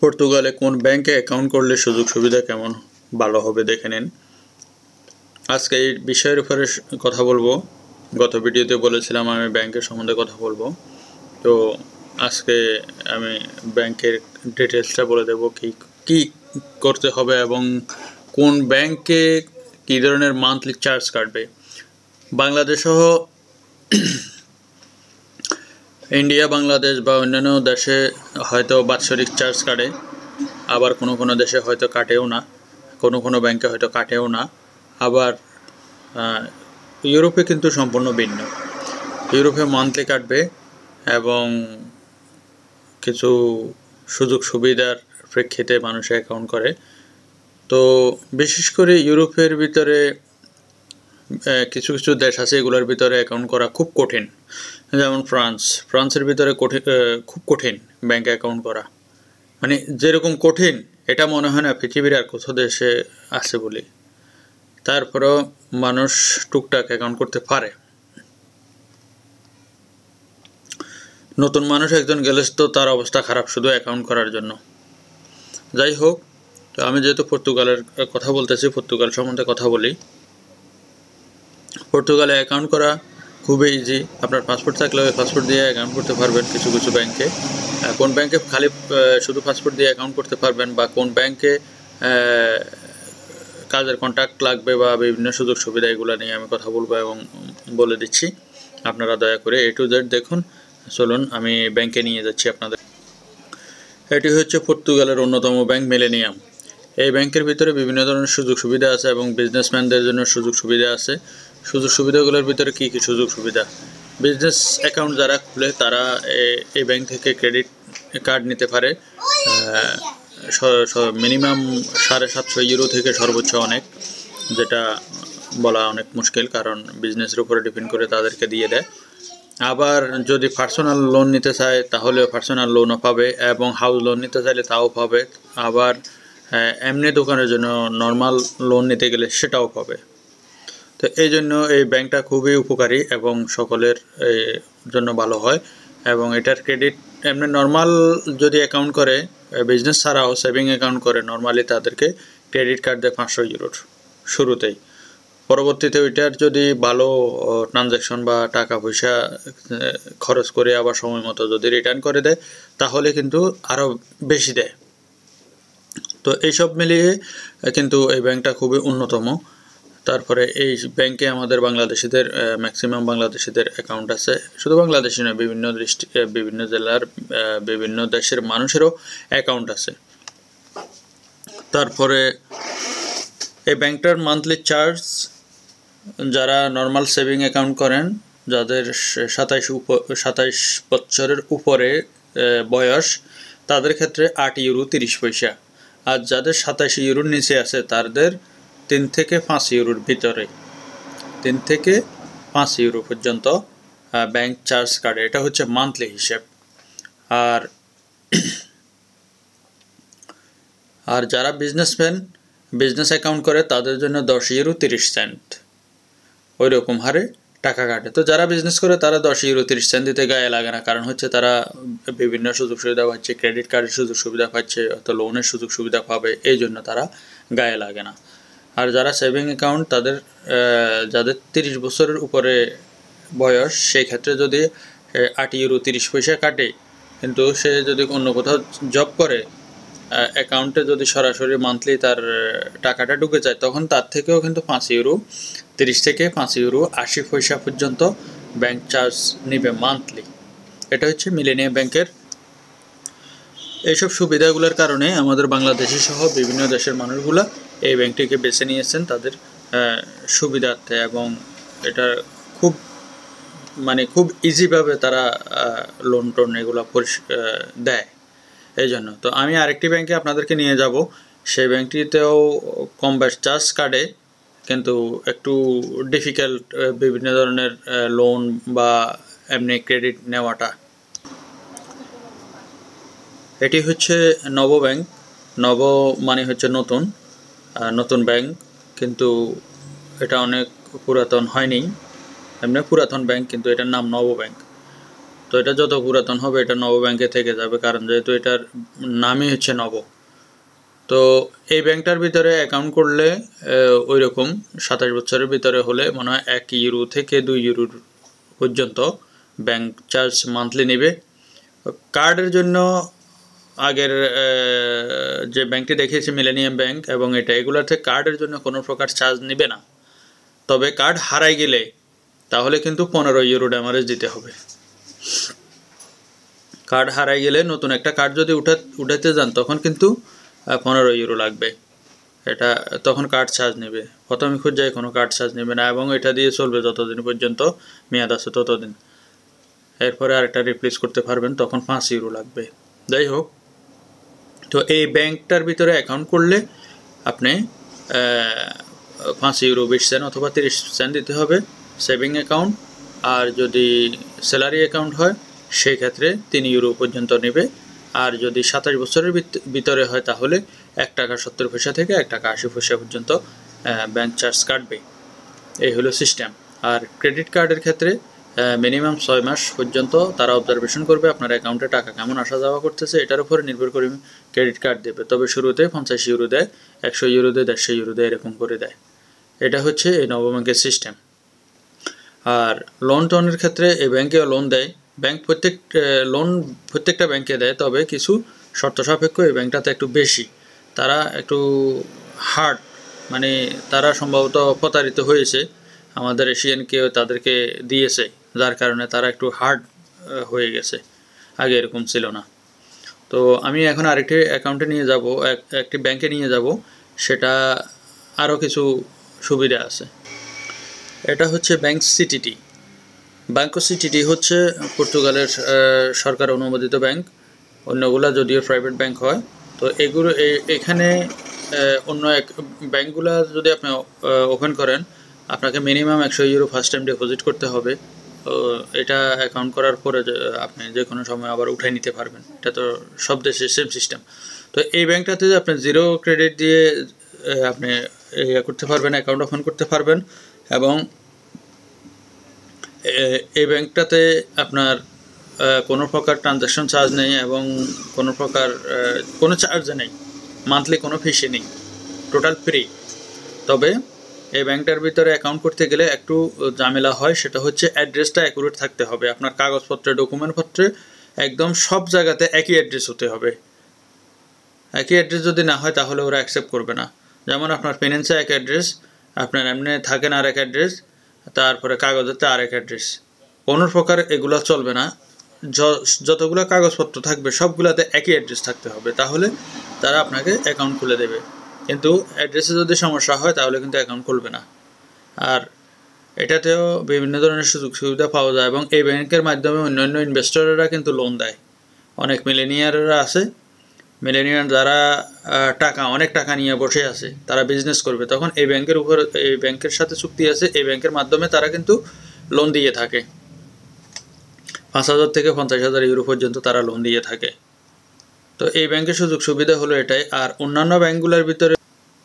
পর্তুগালে কোন ব্যাংকে অ্যাকাউন্ট করলে সুযোগ সুবিধা কেমন ভালো হবে দেখে নিন আজকে এই বিষয়ের উপরে কথা বলবো গত ভিডিওতে বলেছিলাম আমি ব্যাংকের সম্বন্ধে কথা বলবো তো আজকে আমি ব্যাংকের ডিটেলসটা বলে দেব কি কি করতে হবে এবং কোন ব্যাংকে কী ধরনের মান্থলি চার্জ কাটবে বাংলাদেশ সহ ইন্ডিয়া বাংলাদেশ বা অন্যান্য দেশে হয়তো বাৎসরিক চার্জ কাটে আবার কোনো কোনো দেশে হয়তো কাটেও না কোনো কোনো ব্যাংকে হয়তো কাটেও না আবার ইউরোপে কিন্তু সম্পূর্ণ ভিন্ন ইউরোপে মান্থলি কাটবে এবং কিছু সুযোগ সুবিধার প্রেক্ষিতে মানুষে অ্যাকাউন্ট করে তো বিশেষ করে ইউরোপের ভিতরে কিছু কিছু দেশ আছে এগুলোর ভিতরে অ্যাকাউন্ট করা খুব কঠিন যেমন ফ্রান্স ফ্রান্সের ভিতরে কঠিন খুব কঠিন ব্যাংক অ্যাকাউন্ট করা মানে যেরকম কঠিন এটা মনে হয় না পৃথিবীর আর কোথাও দেশে আছে বলে তারপরেও মানুষ টুকটাক অ্যাকাউন্ট করতে পারে নতুন মানুষ একজন গেলে তো তার অবস্থা খারাপ শুধু অ্যাকাউন্ট করার জন্য যাই হোক তো আমি যেহেতু পর্তুগালের কথা বলতেছি পর্তুগাল সম্বন্ধে কথা বলি পর্তুগালে অ্যাকাউন্ট করা খুবই ইজি আপনার পাসপোর্ট থাকলে ওই পাসপোর্ট দিয়ে অ্যাকাউন্ট করতে পারবেন কিছু কিছু ব্যাংকে কোন ব্যাংকে খালি শুধু পাসপোর্ট দিয়ে অ্যাকাউন্ট করতে পারবেন বা কোন ব্যাংকে কাজের কন্ট্যাক্ট লাগবে বা বিভিন্ন সুযোগ সুবিধা এগুলো নিয়ে আমি কথা বলবো এবং বলে দিচ্ছি আপনারা দয়া করে এ টু জেড দেখুন চলুন আমি ব্যাংকে নিয়ে যাচ্ছি আপনাদের এটি হচ্ছে পর্তুগালের অন্যতম ব্যাংক মেলেনিয়াম এই ব্যাংকের ভিতরে বিভিন্ন ধরনের সুযোগ সুবিধা আছে এবং বিজনেসম্যানদের জন্য সুযোগ সুবিধা আছে সুযোগ সুবিধাগুলোর ভিতরে কী কী সুযোগ সুবিধা বিজনেস অ্যাকাউন্ট যারা খুলে তারা এই ব্যাংক থেকে ক্রেডিট কার্ড নিতে পারে মিনিমাম সাড়ে সাতশো ইউরো থেকে সর্বোচ্চ অনেক যেটা বলা অনেক মুশকিল কারণ বিজনেসের উপরে ডিপেন্ড করে তাদেরকে দিয়ে দেয় আবার যদি পার্সোনাল লোন নিতে চায় তাহলে পার্সোনাল লোনও পাবে এবং হাউস লোন নিতে চাইলে তাও পাবে আবার এমনি দোকানের জন্য নর্মাল লোন নিতে গেলে সেটাও পাবে তো এই জন্য এই ব্যাংকটা খুবই উপকারী এবং সকলের জন্য ভালো হয় এবং এটার ক্রেডিট এমনি নর্মাল যদি অ্যাকাউন্ট করে বিজনেস ছাড়াও সেভিং অ্যাকাউন্ট করে নর্মালি তাদেরকে ক্রেডিট কার্ড দেয় পাঁচশো ইউরোর শুরুতেই পরবর্তীতে ওইটার যদি ভালো ট্রানজ্যাকশন বা টাকা পয়সা খরচ করে আবার সময় মতো যদি রিটার্ন করে দেয় তাহলে কিন্তু আরও বেশি দেয় তো এইসব মিলিয়ে কিন্তু এই ব্যাংকটা খুবই অন্যতম তারপরে এই ব্যাংকে আমাদের বাংলাদেশিদের ম্যাক্সিমাম বাংলাদেশিদের অ্যাকাউন্ট আছে শুধু বাংলাদেশি নয় বিভিন্ন দৃষ্টি বিভিন্ন জেলার বিভিন্ন দেশের মানুষেরও অ্যাকাউন্ট আছে তারপরে এই ব্যাংকটার মান্থলি চার্জ যারা নর্মাল সেভিং অ্যাকাউন্ট করেন যাদের সাতাইশ উপ সাতাইশ বছরের উপরে বয়স তাদের ক্ষেত্রে আট ইউরো তিরিশ পয়সা আর যাদের সাতাশ ইউরোর নিচে আছে তাদের তিন থেকে পাঁচ ইউরোর ভিতরে তিন থেকে পাঁচ ইউরো পর্যন্ত ব্যাংক চার্জ কাটে এটা হচ্ছে মান্থলি হিসেব আর আর যারা বিজনেসম্যান বিজনেস অ্যাকাউন্ট করে তাদের জন্য দশ ইউরো তিরিশ সেন্ট ওই রকম হারে টাকা কাটে তো যারা বিজনেস করে তারা দশ ইউরো তিরিশ সেন্ট দিতে গায়ে লাগে না কারণ হচ্ছে তারা বিভিন্ন সুযোগ সুবিধা পাচ্ছে ক্রেডিট কার্ডের সুযোগ সুবিধা পাচ্ছে অত লোনের সুযোগ সুবিধা পাবে এই জন্য তারা গায়ে লাগে না আর যারা সেভিং অ্যাকাউন্ট তাদের যাদের তিরিশ বছরের উপরে বয়স সেই ক্ষেত্রে যদি আট ইউরো তিরিশ পয়সা কাটে কিন্তু সে যদি অন্য কোথাও জব করে অ্যাকাউন্টে যদি সরাসরি মান্থলি তার টাকাটা ঢুকে যায় তখন তার থেকেও কিন্তু পাঁচ ইউরো তিরিশ থেকে পাঁচ ইউরো আশি পয়সা পর্যন্ত ব্যাংক চার্জ নেবে মান্থলি এটা হচ্ছে মিলেনিয়া ব্যাংকের এইসব সুবিধাগুলোর কারণে আমাদের বাংলাদেশি সহ বিভিন্ন দেশের মানুষগুলা এই ব্যাংকটিকে বেছে নিয়েছেন তাদের সুবিধার্থে এবং এটা খুব মানে খুব ইজিভাবে তারা লোন টোন এগুলো দেয় এই জন্য তো আমি আরেকটি ব্যাংকে আপনাদেরকে নিয়ে যাব সেই ব্যাংকটিতেও কম ব্যাস চার্জ কাটে কিন্তু একটু ডিফিকাল্ট বিভিন্ন ধরনের লোন বা এমনি ক্রেডিট নেওয়াটা এটি হচ্ছে নব ব্যাংক নব মানে হচ্ছে নতুন নতুন ব্যাংক কিন্তু এটা অনেক পুরাতন হয়নি এমনি পুরাতন ব্যাংক কিন্তু এটার নাম নব ব্যাংক তো এটা যত পুরাতন হবে এটা নব ব্যাংকে থেকে যাবে কারণ যেহেতু এটার নামই হচ্ছে নব তো এই ব্যাংকটার ভিতরে অ্যাকাউন্ট করলে ওই রকম সাতাশ বছরের ভিতরে হলে মনে হয় এক ইউরো থেকে দুই ইউরো পর্যন্ত ব্যাংক চার্জ মান্থলি নেবে কার্ডের জন্য আগের যে ব্যাংকটি দেখিয়েছি মিলেনিয়াম ব্যাংক এবং এটা এগুলোতে কার্ডের জন্য কোনো প্রকার চার্জ নেবে না তবে কার্ড হারাই গেলে তাহলে কিন্তু পনেরো ইউরো ড্যামারেজ দিতে হবে কার্ড হারাই গেলে নতুন একটা কার্ড যদি উঠা উঠাতে যান তখন কিন্তু পনেরো ইউরো লাগবে এটা তখন কার্ড চার্জ নেবে প্রথমে খুঁজ যায় কোনো কার্ড চার্জ নেবে না এবং এটা দিয়ে চলবে যতদিন পর্যন্ত মেয়াদ আছে ততদিন এরপরে আরেকটা রিপ্লেস করতে পারবেন তখন পাঁচ ইউরো লাগবে যাই হোক তো এই ব্যাংকটার ভিতরে অ্যাকাউন্ট করলে আপনি পাঁচ ইউরো বিশ সেন্ট অথবা তিরিশ সেন্ট দিতে হবে সেভিং অ্যাকাউন্ট আর যদি স্যালারি অ্যাকাউন্ট হয় সেই ক্ষেত্রে তিন ইউরো পর্যন্ত নেবে আর যদি সাতাশ বছরের ভিতরে হয় তাহলে এক টাকা সত্তর পয়সা থেকে এক টাকা আশি পয়সা পর্যন্ত ব্যাংক চার্জ কাটবে এই হলো সিস্টেম আর ক্রেডিট কার্ডের ক্ষেত্রে মিনিমাম ছয় মাস পর্যন্ত তারা অবজারভেশন করবে আপনার অ্যাকাউন্টে টাকা কেমন আসা যাওয়া করতেছে এটার উপরে নির্ভর করে ক্রেডিট কার্ড দেবে তবে শুরুতে পঞ্চাশ ইউরো দেয় একশো ইউরো দেয় দেড়শো ইউরো দেয় এরকম করে দেয় এটা হচ্ছে এই নবব্যাংকের সিস্টেম আর লোন টোনের ক্ষেত্রে এই ব্যাংকেও লোন দেয় ব্যাংক প্রত্যেক লোন প্রত্যেকটা ব্যাংকে দেয় তবে কিছু শর্ত সাপেক্ষ এই ব্যাংকটাতে একটু বেশি তারা একটু হার্ড মানে তারা সম্ভবত প্রতারিত হয়েছে আমাদের কেউ তাদেরকে দিয়েছে যার কারণে তারা একটু হার্ড হয়ে গেছে আগে এরকম ছিল না তো আমি এখন আরেকটি অ্যাকাউন্টে নিয়ে যাব একটি ব্যাংকে নিয়ে যাব সেটা আরও কিছু সুবিধা আছে এটা হচ্ছে ব্যাংক সিটিটি ব্যাংকো সিটিটি হচ্ছে পর্তুগালের সরকার অনুমোদিত ব্যাংক অন্যগুলা যদিও প্রাইভেট ব্যাংক হয় তো এগুলো এখানে অন্য এক ব্যাংকগুলা যদি আপনি ওপেন করেন আপনাকে মিনিমাম একশো ইউরো ফার্স্ট টাইম ডিপোজিট করতে হবে এটা অ্যাকাউন্ট করার পরে আপনি যে কোনো সময় আবার উঠাই নিতে পারবেন এটা তো সব দেশে সেম সিস্টেম তো এই ব্যাংকটাতে আপনি জিরো ক্রেডিট দিয়ে আপনি ইয়ে করতে পারবেন অ্যাকাউন্ট ওপেন করতে পারবেন এবং এই ব্যাংকটাতে আপনার কোনো প্রকার ট্রানজ্যাকশন চার্জ নেই এবং কোনো প্রকার কোনো চার্জ নেই মান্থলি কোনো ফিসে নেই টোটাল ফ্রি তবে এই ব্যাংকটার ভিতরে অ্যাকাউন্ট করতে গেলে একটু ঝামেলা হয় সেটা হচ্ছে অ্যাড্রেসটা অ্যাকুরেট থাকতে হবে আপনার কাগজপত্রে ডকুমেন্টপত্রে একদম সব জায়গাতে একই অ্যাড্রেস হতে হবে একই অ্যাড্রেস যদি না হয় তাহলে ওরা অ্যাকসেপ্ট করবে না যেমন আপনার ফিনান্সে এক অ্যাড্রেস আপনার এমনি থাকেন আর এক অ্যাড্রেস তারপরে কাগজেতে আর এক অ্যাড্রেস কোনো প্রকার এগুলো চলবে না যতগুলো কাগজপত্র থাকবে সবগুলোতে একই অ্যাড্রেস থাকতে হবে তাহলে তারা আপনাকে অ্যাকাউন্ট খুলে দেবে কিন্তু অ্যাড্রেসে যদি সমস্যা হয় তাহলে কিন্তু অ্যাকাউন্ট খুলবে না আর এটাতেও বিভিন্ন ধরনের সুযোগ সুবিধা পাওয়া যায় এবং এই ব্যাংকের মাধ্যমে অন্য অন্য ইনভেস্টরেরা কিন্তু লোন দেয় অনেক মিলেনিয়াররা আছে মিলেনিয়ার যারা টাকা অনেক টাকা নিয়ে বসে আছে তারা বিজনেস করবে তখন এই ব্যাংকের উপর এই ব্যাংকের সাথে চুক্তি আছে এই ব্যাংকের মাধ্যমে তারা কিন্তু লোন দিয়ে থাকে পাঁচ হাজার থেকে পঞ্চাশ হাজার ইউরো পর্যন্ত তারা লোন দিয়ে থাকে তো এই ব্যাংকের সুযোগ সুবিধা হলো এটাই আর অন্যান্য ব্যাংকগুলোর ভিতরে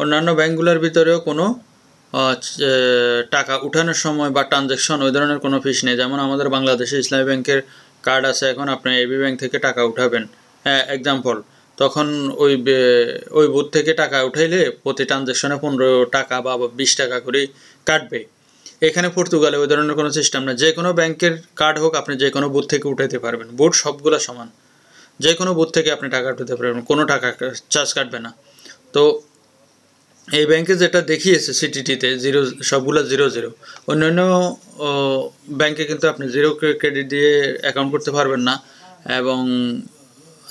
অন্যান্য ব্যাংকগুলোর ভিতরেও কোনো টাকা উঠানোর সময় বা ট্রানজ্যাকশন ওই ধরনের কোনো ফিস নেই যেমন আমাদের বাংলাদেশে ইসলামী ব্যাংকের কার্ড আছে এখন আপনি এবি ব্যাংক থেকে টাকা উঠাবেন এক্সাম্পল তখন ওই ওই বুথ থেকে টাকা উঠাইলে প্রতি ট্রানজ্যাকশনে পনেরো টাকা বা বিশ টাকা করে কাটবে এখানে পর্তুগালে ওই ধরনের কোনো সিস্টেম না যে কোনো ব্যাংকের কার্ড হোক আপনি যে কোনো বুথ থেকে উঠাইতে পারবেন বুথ সবগুলো সমান যে কোনো বুথ থেকে আপনি টাকা তুলতে পারবেন কোনো টাকা চার্জ কাটবে না তো এই ব্যাংকে যেটা দেখিয়েছে সিটিটিতে জিরো সবগুলো জিরো জিরো অন্যান্য ব্যাংকে কিন্তু আপনি জিরো ক্রেডিট দিয়ে অ্যাকাউন্ট করতে পারবেন না এবং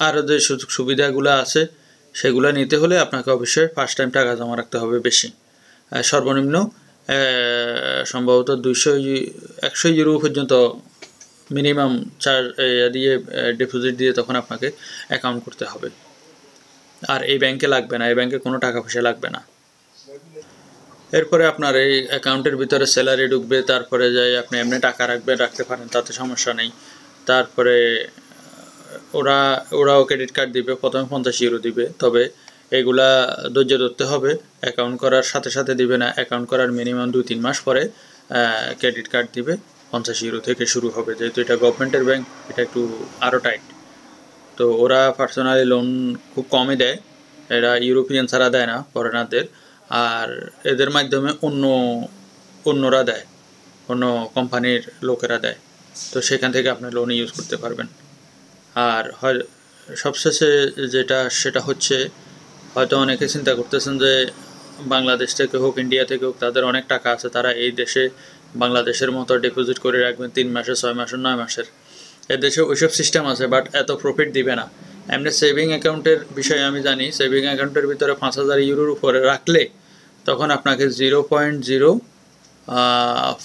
আরও যে সুযোগ সুবিধাগুলো আছে সেগুলো নিতে হলে আপনাকে অবশ্যই ফার্স্ট টাইম টাকা জমা রাখতে হবে বেশি সর্বনিম্ন সম্ভবত দুইশো একশো ইউরো পর্যন্ত মিনিমাম চার দিয়ে ডিপোজিট দিয়ে তখন আপনাকে অ্যাকাউন্ট করতে হবে আর এই ব্যাংকে লাগবে না এই ব্যাংকে কোনো টাকা পয়সা লাগবে না এরপরে আপনার এই অ্যাকাউন্টের ভিতরে স্যালারি ঢুকবে তারপরে যাই আপনি এমনি টাকা রাখবেন রাখতে পারেন তাতে সমস্যা নেই তারপরে ওরা ওরাও ক্রেডিট কার্ড দিবে প্রথমে পঞ্চাশ ইউরো দিবে তবে এগুলা ধৈর্য ধরতে হবে অ্যাকাউন্ট করার সাথে সাথে দিবে না অ্যাকাউন্ট করার মিনিমাম দুই তিন মাস পরে ক্রেডিট কার্ড দিবে পঞ্চাশ ইউরো থেকে শুরু হবে যেহেতু এটা গভর্নমেন্টের ব্যাংক এটা একটু আরও টাইট তো ওরা পার্সোনালি লোন খুব কমই দেয় এরা ইউরোপিয়ান ছাড়া দেয় না ফরেনারদের আর এদের মাধ্যমে অন্য অন্যরা দেয় অন্য কোম্পানির লোকেরা দেয় তো সেখান থেকে আপনি লোন ইউজ করতে পারবেন আর হয় সবশেষে যেটা সেটা হচ্ছে হয়তো অনেকে চিন্তা করতেছেন যে বাংলাদেশ থেকে হোক ইন্ডিয়া থেকে হোক তাদের অনেক টাকা আছে তারা এই দেশে বাংলাদেশের মতো ডিপোজিট করে রাখবেন তিন মাসে ছয় মাসের নয় মাসের এদেশে ওইসব সিস্টেম আছে বাট এত প্রফিট দিবে না এমনি সেভিং অ্যাকাউন্টের বিষয়ে আমি জানি সেভিং অ্যাকাউন্টের ভিতরে পাঁচ হাজার ইউরোর উপরে রাখলে তখন আপনাকে zero point zero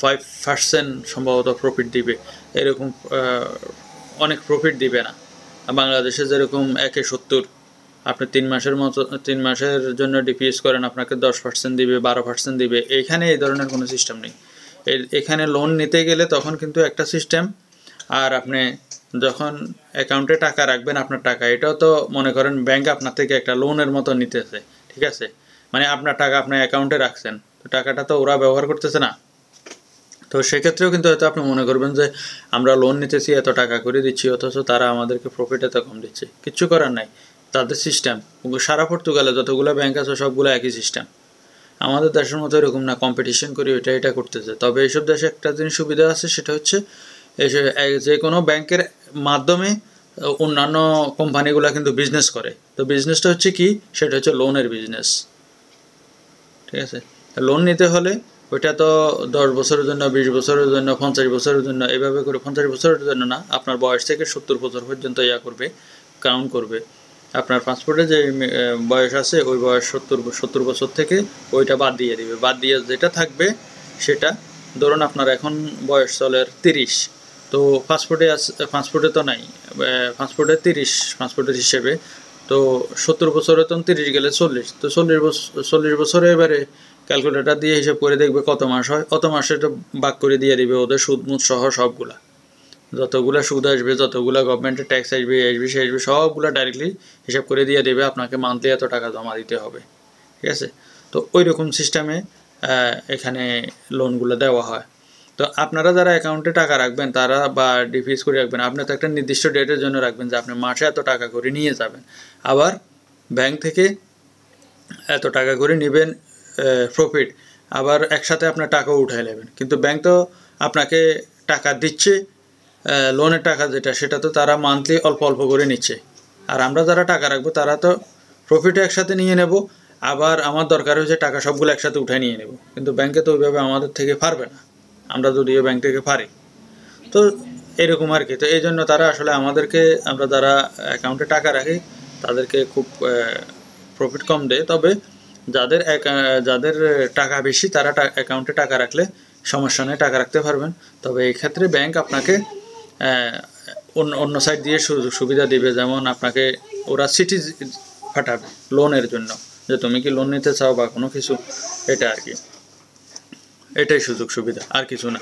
five percent সম্ভবত প্রফিট দিবে এরকম অনেক প্রফিট দিবে না বাংলাদেশে যেরকম একে সত্তর আপনি তিন মাসের মতো তিন মাসের জন্য ডিপিএস করেন আপনাকে দশ পার্সেন্ট দিবে বারো পার্সেন্ট দিবে এখানে এই ধরনের কোনো সিস্টেম নেই এখানে লোন নিতে গেলে তখন কিন্তু একটা সিস্টেম আর আপনি যখন অ্যাকাউন্টে টাকা রাখবেন আপনার টাকা এটাও তো মনে করেন ব্যাংক আপনার থেকে একটা লোনের মতো নিতেছে ঠিক আছে মানে আপনার টাকা আপনার অ্যাকাউন্টে রাখছেন তো টাকাটা তো ওরা ব্যবহার করতেছে না তো সেক্ষেত্রেও কিন্তু হয়তো আপনি মনে করবেন যে আমরা লোন নিতেছি এত টাকা করে দিচ্ছি অথচ তারা আমাদেরকে প্রফিট এত কম দিচ্ছে কিচ্ছু করার নাই তাদের সিস্টেম সারা পর্তুগালে যতগুলো ব্যাংক আছে সবগুলো একই সিস্টেম আমাদের দেশের মতো এরকম না কম্পিটিশন করি এটা এটা করতেছে তবে এইসব দেশে একটা জিনিস সুবিধা আছে সেটা হচ্ছে যে কোনো ব্যাংকের মাধ্যমে অন্যান্য কোম্পানিগুলো কিন্তু বিজনেস করে তো বিজনেসটা হচ্ছে কি সেটা হচ্ছে লোনের বিজনেস ঠিক আছে লোন নিতে হলে ওইটা তো দশ বছরের জন্য বিশ বছরের জন্য পঞ্চাশ বছরের জন্য এভাবে করে পঞ্চাশ বছরের জন্য না আপনার বয়স থেকে সত্তর বছর পর্যন্ত ইয়া করবে কাউন্ট করবে আপনার পাসপোর্টে যে বয়স আছে ওই বয়স সত্তর সত্তর বছর থেকে ওইটা বাদ দিয়ে দিবে বাদ দিয়ে যেটা থাকবে সেটা ধরুন আপনার এখন বয়স চলের তিরিশ তো পাসপোর্টে পাসপোর্টে তো নাই পাসপোর্টে তিরিশ পাসপোর্টের হিসেবে তো সত্তর বছরে তখন তিরিশ গেলে চল্লিশ তো চল্লিশ বছর চল্লিশ বছরে এবারে ক্যালকুলেটার দিয়ে হিসাব করে দেখবে কত মাস হয় কত মাসে এটা ভাগ করে দিয়ে দিবে ওদের সুদমুদ সহ সবগুলা যতগুলো সুদ আসবে যতগুলো গভর্নমেন্টের ট্যাক্স আসবে এসবি সে আসবে সবগুলো ডাইরেক্টলি হিসাব করে দিয়ে দেবে আপনাকে মান্থলি এত টাকা জমা দিতে হবে ঠিক আছে তো ওই রকম সিস্টেমে এখানে লোনগুলো দেওয়া হয় তো আপনারা যারা অ্যাকাউন্টে টাকা রাখবেন তারা বা ডিফিস করে রাখবেন আপনি তো একটা নির্দিষ্ট ডেটের জন্য রাখবেন যে আপনি মাসে এত টাকা করে নিয়ে যাবেন আবার ব্যাংক থেকে এত টাকা করে নেবেন প্রফিট আবার একসাথে আপনার টাকা উঠাই নেবেন কিন্তু ব্যাংক তো আপনাকে টাকা দিচ্ছে লোনের টাকা যেটা সেটা তো তারা মান্থলি অল্প অল্প করে নিচ্ছে আর আমরা যারা টাকা রাখবো তারা তো প্রফিট একসাথে নিয়ে নেব আবার আমার দরকার হয়েছে টাকা সবগুলো একসাথে উঠে নিয়ে নেব কিন্তু ব্যাংকে তো ওইভাবে আমাদের থেকে পারবে না আমরা যদিও ব্যাংক থেকে পারি তো এরকম আর কি তো এই জন্য তারা আসলে আমাদেরকে আমরা যারা অ্যাকাউন্টে টাকা রাখি তাদেরকে খুব প্রফিট কম দেয় তবে যাদের যাদের টাকা বেশি তারা অ্যাকাউন্টে টাকা রাখলে সমস্যা নেই টাকা রাখতে পারবেন তবে এই ক্ষেত্রে ব্যাংক আপনাকে অন্য অন্য সাইড দিয়ে সুবিধা দিবে যেমন আপনাকে ওরা সিটি ফাটাবে লোনের জন্য যে তুমি কি লোন নিতে চাও বা কোনো কিছু এটা আর কি এটাই সুযোগ সুবিধা আর কিছু না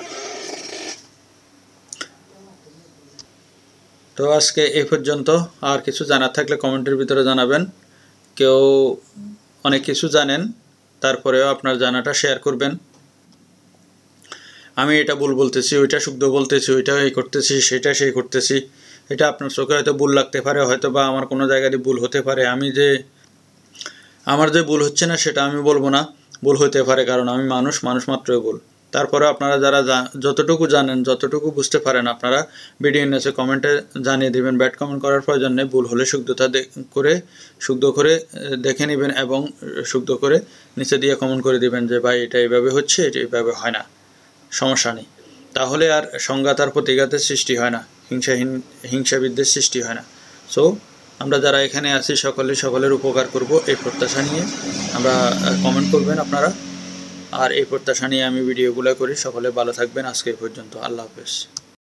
তো আজকে এ পর্যন্ত আর কিছু জানার থাকলে কমেন্টের ভিতরে জানাবেন কেউ অনেক কিছু জানেন তারপরেও আপনার জানাটা শেয়ার করবেন আমি এটা ভুল বলতেছি ওইটা শুদ্ধ বলতেছি ওইটা এই করতেছি সেটা সেই করতেছি এটা আপনার চোখে হয়তো ভুল লাগতে পারে হয়তো বা আমার কোনো জায়গায় ভুল হতে পারে আমি যে আমার যে ভুল হচ্ছে না সেটা আমি বলবো না ভুল হতে পারে কারণ আমি মানুষ মানুষ মাত্রই ভুল তারপরে আপনারা যারা যতটুকু জানেন যতটুকু বুঝতে পারেন আপনারা ভিডিও কমেন্টে জানিয়ে দেবেন ব্যাড কমেন্ট করার প্রয়োজন নেই ভুল হলে শুদ্ধতা করে শুদ্ধ করে দেখে নেবেন এবং শুদ্ধ করে নিচে দিয়ে কমেন্ট করে দেবেন যে ভাই এটা এইভাবে হচ্ছে এটা এইভাবে হয় না সমস্যা নেই তাহলে আর সংঘাত আর প্রতিঘাতের সৃষ্টি হয় না হিংসাহীন হিংসাবিদ্বের সৃষ্টি হয় না সো আমরা যারা এখানে আছি সকলে সকলের উপকার করব এই প্রত্যাশা নিয়ে আমরা কমেন্ট করবেন আপনারা আর এই প্রত্যাশা নিয়ে আমি ভিডিওগুলো করি সকলে ভালো থাকবেন আজকে পর্যন্ত আল্লাহ হাফেজ